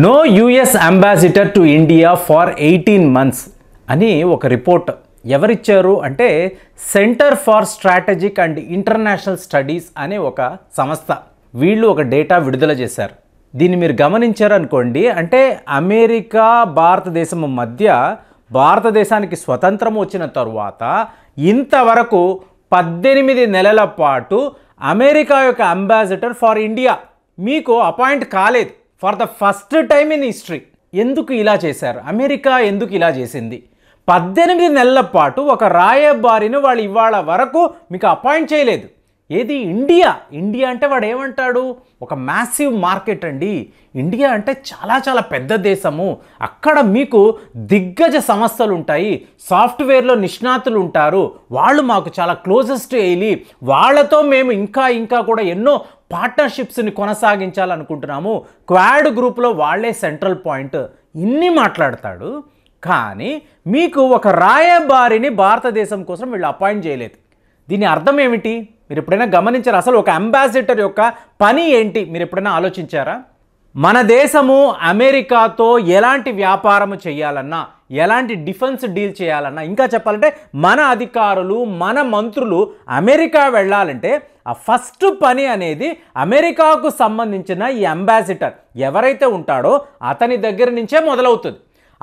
no US ambassador to India for eighteen months అని ఒక report ఎవరిచ్చారు అంటే Center for Strategic and International Studies అనే ఒక సంస్థ వీళ్ళు ఒక డేటా విడుదల చేశారు దీన్ని మీరు గమనించారనుకోండి అంటే అమెరికా భారతదేశం మధ్య భారతదేశానికి స్వతంత్రం వచ్చిన తరువాత ఇంతవరకు పద్దెనిమిది నెలల పాటు అమెరికా యొక్క అంబాసిడర్ ఫార్ ఇండియా మీకు అపాయింట్ కాలేదు for the first time in history ఎందుకు ఇలా చేశారు అమెరికా ఎందుకు ఇలా చేసింది పద్దెనిమిది నెలల పాటు ఒక రాయబారిని వాళ్ళు ఇవాళ వరకు మీకు అపాయింట్ చేయలేదు ఏది ఇండియా ఇండియా అంటే వాడు ఏమంటాడు ఒక మ్యాసివ్ మార్కెట్ అండి ఇండియా అంటే చాలా చాలా పెద్ద దేశము అక్కడ మీకు దిగ్గజ సంస్థలు ఉంటాయి సాఫ్ట్వేర్లో నిష్ణాతులు ఉంటారు వాళ్ళు మాకు చాలా క్లోజెస్ట్ వేయాలి వాళ్ళతో మేము ఇంకా ఇంకా కూడా ఎన్నో పార్ట్నర్షిప్స్ని కొనసాగించాలనుకుంటున్నాము క్వాడ్ గ్రూప్లో వాళ్లే సెంట్రల్ పాయింట్ ఇన్ని మాట్లాడతాడు కానీ మీకు ఒక రాయబారిని భారతదేశం కోసం వీళ్ళు అపాయింట్ చేయలేదు దీని అర్థం ఏమిటి మీరు ఎప్పుడైనా గమనించారు అసలు ఒక అంబాసిడర్ యొక్క పని ఏంటి మీరు ఎప్పుడైనా ఆలోచించారా మన దేశము అమెరికాతో ఎలాంటి వ్యాపారము చేయాలన్నా ఎలాంటి డిఫెన్స్ డీల్ చేయాలన్నా ఇంకా చెప్పాలంటే మన అధికారులు మన మంత్రులు అమెరికా వెళ్ళాలంటే ఆ ఫస్ట్ పని అనేది అమెరికాకు సంబంధించిన ఈ అంబాసిడర్ ఎవరైతే ఉంటాడో అతని దగ్గర నుంచే మొదలవుతుంది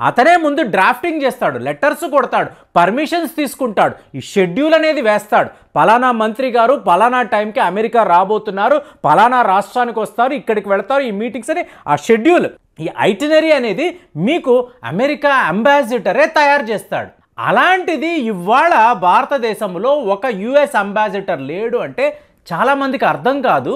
అతనే ముందు డ్రాఫ్టింగ్ చేస్తాడు లెటర్స్ కొడతాడు పర్మిషన్స్ తీసుకుంటాడు ఈ షెడ్యూల్ అనేది వేస్తాడు పలానా మంత్రి గారు పలానా టైంకి అమెరికా రాబోతున్నారు పలానా రాష్ట్రానికి వస్తారు ఇక్కడికి వెళతారు ఈ మీటింగ్స్ అని ఆ షెడ్యూల్ ఈ ఐటినరీ అనేది మీకు అమెరికా అంబాసిడరే తయారు చేస్తాడు అలాంటిది ఇవాళ భారతదేశంలో ఒక యుఎస్ అంబాసిడర్ లేడు అంటే చాలామందికి అర్థం కాదు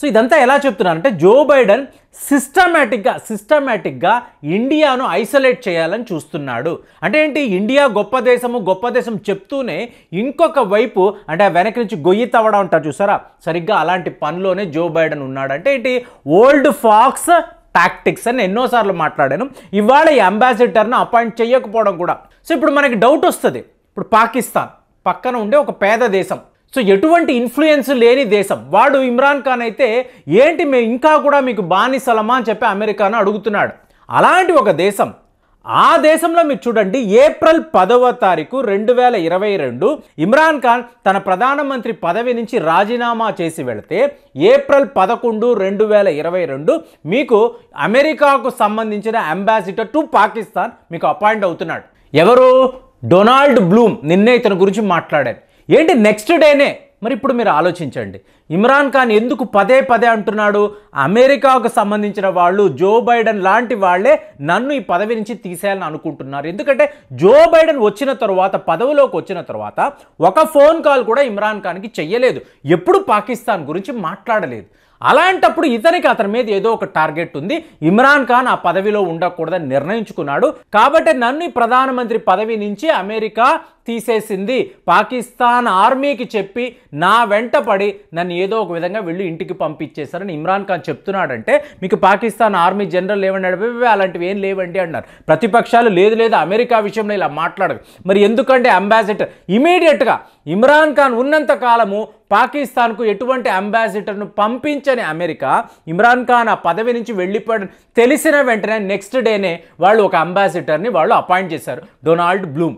సో ఇదంతా ఎలా చెప్తున్నానంటే జో బైడెన్ సిస్టమేటిక్గా సిస్టమేటిక్గా ఇండియాను ఐసోలేట్ చేయాలని చూస్తున్నాడు అంటే ఏంటి ఇండియా గొప్ప దేశము గొప్ప దేశం చెప్తూనే ఇంకొక వైపు అంటే వెనక నుంచి గొయ్యి తవ్వడం అంటారు చూసారా సరిగ్గా అలాంటి పనిలోనే జో బైడెన్ ఉన్నాడు అంటే ఏంటి ఓల్డ్ ఫాక్స్ టాక్టిక్స్ అని ఎన్నోసార్లు మాట్లాడాను ఇవాళ ఈ అంబాసిడర్ను అపాయింట్ చేయకపోవడం కూడా సో ఇప్పుడు మనకి డౌట్ వస్తుంది ఇప్పుడు పాకిస్తాన్ పక్కన ఉండే ఒక పేద దేశం సో ఎటువంటి ఇన్ఫ్లుయెన్స్ లేని దేశం వాడు ఇమ్రాన్ ఖాన్ అయితే ఏంటి మేము ఇంకా కూడా మీకు బానిసలమా అని చెప్పి అమెరికాను అడుగుతున్నాడు అలాంటి ఒక దేశం ఆ దేశంలో మీరు చూడండి ఏప్రిల్ పదవ తారీఖు రెండు వేల ఇరవై రెండు ఇమ్రాన్ ఖాన్ తన ప్రధానమంత్రి పదవి నుంచి రాజీనామా చేసి వెళితే ఏప్రిల్ పదకొండు రెండు వేల ఇరవై రెండు మీకు అమెరికాకు సంబంధించిన అంబాసిడర్ టు పాకిస్తాన్ మీకు అపాయింట్ అవుతున్నాడు ఎవరు డొనాల్డ్ బ్లూమ్ నిన్నే ఇతని గురించి మాట్లాడారు ఏంటి నెక్స్ట్ డేనే మరి ఇప్పుడు మీరు ఆలోచించండి ఇమ్రాన్ ఖాన్ ఎందుకు పదే పదే అంటున్నాడు అమెరికాకు సంబంధించిన వాళ్ళు జో బైడెన్ లాంటి వాళ్ళే నన్ను ఈ పదవి నుంచి తీసేయాలని అనుకుంటున్నారు ఎందుకంటే జో బైడెన్ వచ్చిన తర్వాత పదవిలోకి వచ్చిన తర్వాత ఒక ఫోన్ కాల్ కూడా ఇమ్రాన్ ఖాన్కి చెయ్యలేదు ఎప్పుడు పాకిస్తాన్ గురించి మాట్లాడలేదు అలాంటప్పుడు ఇతనికి అతని మీద ఏదో ఒక టార్గెట్ ఉంది ఇమ్రాన్ ఖాన్ ఆ పదవిలో ఉండకూడదని నిర్ణయించుకున్నాడు కాబట్టి నన్ను ఈ ప్రధానమంత్రి పదవి నుంచి అమెరికా తీసేసింది పాకిస్తాన్ ఆర్మీకి చెప్పి నా వెంట పడి నన్ను ఏదో ఒక విధంగా వెళ్ళి ఇంటికి పంపించేశారని ఇమ్రాన్ ఖాన్ చెప్తున్నాడంటే మీకు పాకిస్తాన్ ఆర్మీ జనరల్ ఏమన్నాడు అలాంటివి ఏం లేవండి అన్నారు ప్రతిపక్షాలు లేదు లేదు అమెరికా విషయంలో ఇలా మాట్లాడదు మరి ఎందుకంటే అంబాసిడర్ ఇమీడియట్గా ఇమ్రాన్ ఖాన్ ఉన్నంత కాలము పాకిస్తాన్కు ఎటువంటి అంబాసిడర్ను పంపించని అమెరికా ఇమ్రాన్ ఖాన్ ఆ పదవి నుంచి వెళ్ళిపో తెలిసిన వెంటనే నెక్స్ట్ డేనే వాళ్ళు ఒక అంబాసిడర్ని వాళ్ళు అపాయింట్ చేశారు డొనాల్డ్ బ్లూమ్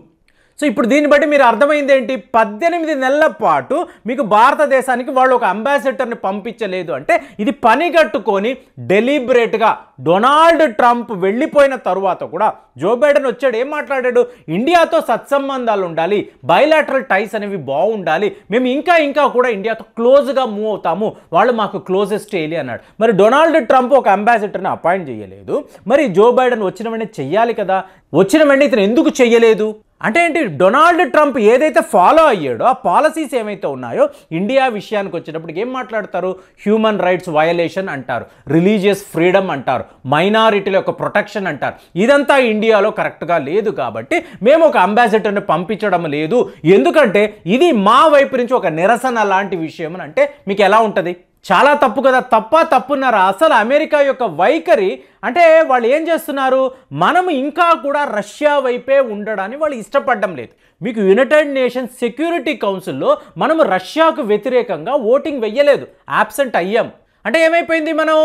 సో ఇప్పుడు దీన్ని బట్టి మీరు అర్థమైంది ఏంటి పద్దెనిమిది నెలల పాటు మీకు భారతదేశానికి వాళ్ళు ఒక అంబాసిడర్ని పంపించలేదు అంటే ఇది పని కట్టుకొని డెలిబరేట్గా డొనాల్డ్ ట్రంప్ వెళ్ళిపోయిన తరువాత కూడా జో బైడెన్ వచ్చాడు ఏం మాట్లాడాడు ఇండియాతో సత్సంబంధాలు ఉండాలి బయలాటరల్ టైస్ అనేవి బాగుండాలి మేము ఇంకా ఇంకా కూడా ఇండియాతో క్లోజ్గా మూవ్ అవుతాము వాళ్ళు మాకు క్లోజెస్ట్ ఏలి అన్నాడు మరి డొనాల్డ్ ట్రంప్ ఒక అంబాసిడర్ని అపాయింట్ చేయలేదు మరి జో బైడెన్ వచ్చిన వెంటనే చెయ్యాలి కదా వచ్చిన వెంటనే ఇతను ఎందుకు చెయ్యలేదు అంటే ఏంటి డొనాల్డ్ ట్రంప్ ఏదైతే ఫాలో అయ్యాడో ఆ పాలసీస్ ఏమైతే ఉన్నాయో ఇండియా విషయానికి వచ్చినప్పటికి ఏం మాట్లాడతారు హ్యూమన్ రైట్స్ వయలేషన్ అంటారు రిలీజియస్ ఫ్రీడమ్ అంటారు మైనారిటీల యొక్క ప్రొటెక్షన్ అంటారు ఇదంతా ఇండియాలో కరెక్ట్గా లేదు కాబట్టి మేము ఒక అంబాసిడర్ని పంపించడం లేదు ఎందుకంటే ఇది మా వైపు నుంచి ఒక నిరసన లాంటి విషయం అని అంటే మీకు ఎలా ఉంటుంది చాలా తప్పు కదా తప్ప తప్పున్నారా అసలు అమెరికా యొక్క వైఖరి అంటే వాళ్ళు ఏం చేస్తున్నారు మనం ఇంకా కూడా రష్యా వైపే ఉండడాన్ని వాళ్ళు ఇష్టపడడం లేదు మీకు యునైటెడ్ నేషన్స్ సెక్యూరిటీ కౌన్సిల్లో మనం రష్యాకు వ్యతిరేకంగా ఓటింగ్ వెయ్యలేదు యాబ్సెంట్ అయ్యాం అంటే ఏమైపోయింది మనం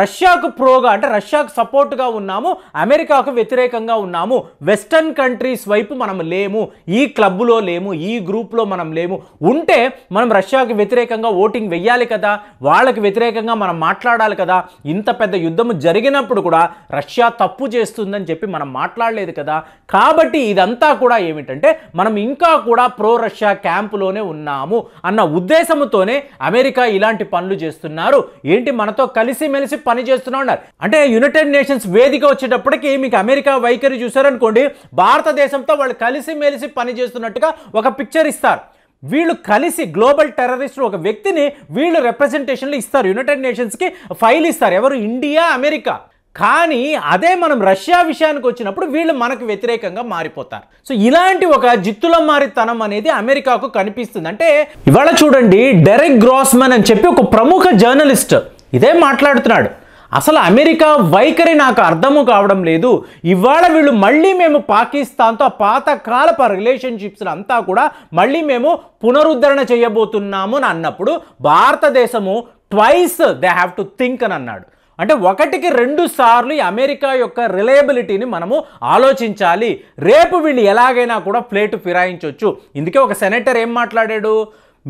రష్యాకు ప్రోగా అంటే రష్యాకు సపోర్ట్గా ఉన్నాము అమెరికాకు వ్యతిరేకంగా ఉన్నాము వెస్టర్న్ కంట్రీస్ వైపు మనం లేము ఈ క్లబ్లో లేము ఈ గ్రూప్లో మనం లేము ఉంటే మనం రష్యాకు వ్యతిరేకంగా ఓటింగ్ వెయ్యాలి కదా వాళ్ళకి వ్యతిరేకంగా మనం మాట్లాడాలి కదా ఇంత పెద్ద యుద్ధం జరిగినప్పుడు కూడా రష్యా తప్పు చేస్తుందని చెప్పి మనం మాట్లాడలేదు కదా కాబట్టి ఇదంతా కూడా ఏమిటంటే మనం ఇంకా కూడా ప్రో రష్యా క్యాంపులోనే ఉన్నాము అన్న ఉద్దేశంతోనే అమెరికా ఇలాంటి పనులు చేస్తున్నారు ఏంటి మనతో కలిసి మెలిసి పనిచేస్తున్నావు అన్నారు అంటే యునైటెడ్ నేషన్స్ వేదిక వచ్చేటప్పటికి మీకు అమెరికా వైఖరి చూసారనుకోండి భారతదేశంతో వాళ్ళు కలిసి మెలిసి పనిచేస్తున్నట్టుగా ఒక పిక్చర్ ఇస్తారు వీళ్ళు కలిసి గ్లోబల్ టెర్రరిస్టులు ఒక వ్యక్తిని వీళ్ళు రిప్రజెంటేషన్లు ఇస్తారు యునైటెడ్ నేషన్స్కి ఫైల్ ఇస్తారు ఎవరు ఇండియా అమెరికా కానీ అదే మనం రష్యా విషయానికి వచ్చినప్పుడు వీళ్ళు మనకు వ్యతిరేకంగా మారిపోతారు సో ఇలాంటి ఒక జిత్తుల మారితనం అనేది అమెరికాకు కనిపిస్తుంది అంటే ఇవాళ చూడండి డెరెక్ గ్రాస్మెన్ అని చెప్పి ఒక ప్రముఖ జర్నలిస్ట్ ఇదే మాట్లాడుతున్నాడు అసలు అమెరికా వైఖరి నాకు అర్థము కావడం లేదు ఇవాళ వీళ్ళు మళ్ళీ మేము పాకిస్తాన్తో పాతకాలపు రిలేషన్షిప్స్ అంతా కూడా మళ్ళీ మేము పునరుద్ధరణ చేయబోతున్నాము అని అన్నప్పుడు భారతదేశము twice they have to think అని అన్నాడు అంటే ఒకటికి రెండు సార్లు ఈ అమెరికా యొక్క రిలయబిలిటీని మనము ఆలోచించాలి రేపు వీళ్ళు ఎలాగైనా కూడా ప్లేటు ఫిరాయించవచ్చు ఇందుకే ఒక సెనేటర్ ఏం మాట్లాడాడు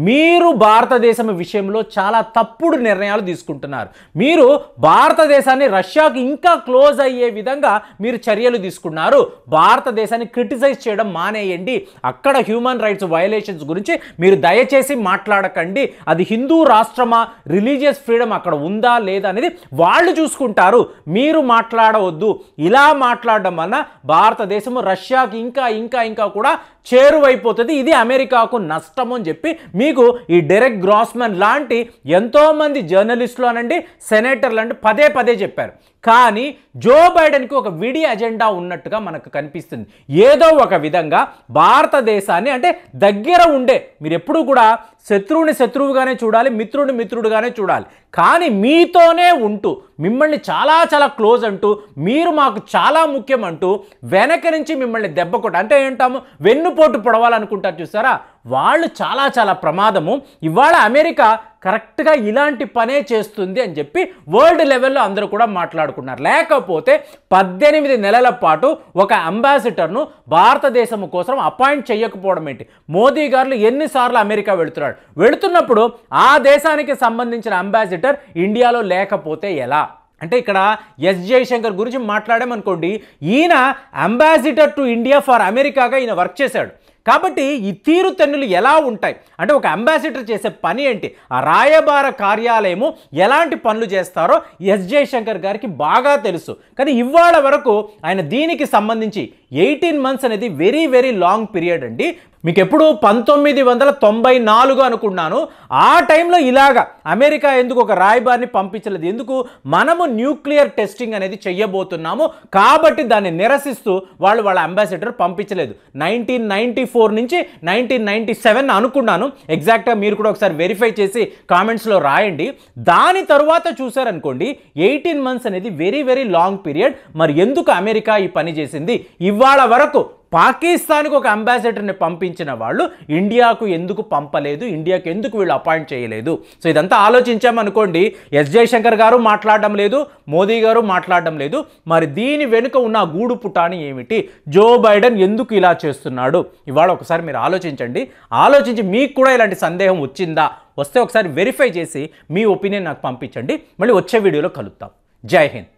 మీరు భారతదేశం విషయంలో చాలా తప్పుడు నిర్ణయాలు తీసుకుంటున్నారు మీరు భారతదేశాన్ని రష్యాకి ఇంకా క్లోజ్ అయ్యే విధంగా మీరు చర్యలు తీసుకున్నారు భారతదేశాన్ని క్రిటిసైజ్ చేయడం మానేయండి అక్కడ హ్యూమన్ రైట్స్ వయలేషన్స్ గురించి మీరు దయచేసి మాట్లాడకండి అది హిందూ రాష్ట్రమా రిలీజియస్ ఫ్రీడమ్ అక్కడ ఉందా లేదా అనేది వాళ్ళు చూసుకుంటారు మీరు మాట్లాడవద్దు ఇలా మాట్లాడడం వలన భారతదేశం రష్యాకి ఇంకా ఇంకా ఇంకా కూడా చేరువైపోతుంది ఇది అమెరికాకు నష్టం అని చెప్పి మీకు ఈ డెరెక్ గ్రాస్మెన్ లాంటి ఎంతోమంది జర్నలిస్టులు అనండి సెనేటర్లు అంటే పదే పదే చెప్పారు కానీ జో బైడెన్కి ఒక విడి అజెండా ఉన్నట్టుగా మనకు కనిపిస్తుంది ఏదో ఒక విధంగా భారతదేశాన్ని అంటే దగ్గర ఉండే మీరు ఎప్పుడు కూడా శత్రువుని శత్రువుగానే చూడాలి మిత్రుడిని మిత్రుడుగానే చూడాలి కానీ మీతోనే ఉంటూ మిమ్మల్ని చాలా చాలా క్లోజ్ అంటూ మీరు మాకు చాలా ముఖ్యం అంటూ వెనక నుంచి మిమ్మల్ని దెబ్బ కొట్ట అంటే ఏంటాము వెన్నుపోటు పొడవాలనుకుంటారు చూసారా వాళ్ళు చాలా చాలా ప్రమాదము ఇవాళ అమెరికా కరెక్ట్గా ఇలాంటి పనే చేస్తుంది అని చెప్పి వరల్డ్ లెవెల్లో అందరూ కూడా మాట్లాడుకున్నారు లేకపోతే పద్దెనిమిది నెలల పాటు ఒక అంబాసిడర్ను భారతదేశం కోసం అపాయింట్ చేయకపోవడం ఏంటి మోదీ గారు ఎన్నిసార్లు అమెరికా వెళుతున్నాడు వెళుతున్నప్పుడు ఆ దేశానికి సంబంధించిన అంబాసిడర్ ఇండియాలో లేకపోతే ఎలా అంటే ఇక్కడ ఎస్ జయశంకర్ గురించి మాట్లాడామనుకోండి ఈయన అంబాసిడర్ టు ఇండియా ఫర్ అమెరికాగా ఈయన వర్క్ చేశాడు కాబట్టి ఈ తీరు తన్నులు ఎలా ఉంటాయి అంటే ఒక అంబాసిడర్ చేసే పని ఏంటి ఆ రాయబార కార్యాలయము ఎలాంటి పనులు చేస్తారో ఎస్ జయశంకర్ గారికి బాగా తెలుసు కానీ ఇవాళ వరకు ఆయన దీనికి సంబంధించి ఎయిటీన్ మంత్స్ అనేది వెరీ వెరీ లాంగ్ పీరియడ్ అండి మీకు ఎప్పుడు పంతొమ్మిది వందల తొంభై నాలుగు అనుకున్నాను ఆ టైంలో ఇలాగా అమెరికా ఎందుకు ఒక రాయబారిని పంపించలేదు ఎందుకు మనము న్యూక్లియర్ టెస్టింగ్ అనేది చెయ్యబోతున్నాము కాబట్టి దాన్ని నిరసిస్తూ వాళ్ళు వాళ్ళ అంబాసిడర్ పంపించలేదు నైన్టీన్ నైన్టీ ఫోర్ నుంచి నైన్టీన్ నైన్టీ సెవెన్ అనుకున్నాను ఎగ్జాక్ట్గా మీరు కూడా ఒకసారి వెరిఫై చేసి కామెంట్స్లో రాయండి దాని తర్వాత చూసారనుకోండి ఎయిటీన్ మంత్స్ అనేది వెరీ వెరీ లాంగ్ పీరియడ్ మరి ఎందుకు అమెరికా ఈ పని చేసింది ఇవి ఇవాళ వరకు పాకిస్తాన్కు ఒక అంబాసిడర్ని పంపించిన వాళ్ళు ఇండియాకు ఎందుకు పంపలేదు ఇండియాకు ఎందుకు వీళ్ళు అపాయింట్ చేయలేదు సో ఇదంతా ఆలోచించామనుకోండి ఎస్ జయశంకర్ గారు మాట్లాడడం లేదు మోదీ గారు మాట్లాడడం లేదు మరి దీని వెనుక ఉన్న గూడు పుటాని ఏమిటి జో బైడెన్ ఎందుకు ఇలా చేస్తున్నాడు ఇవాళ ఒకసారి మీరు ఆలోచించండి ఆలోచించి మీకు కూడా ఇలాంటి సందేహం వచ్చిందా వస్తే ఒకసారి వెరిఫై చేసి మీ ఒపీనియన్ నాకు పంపించండి మళ్ళీ వచ్చే వీడియోలో కలుద్దాం జై హింద్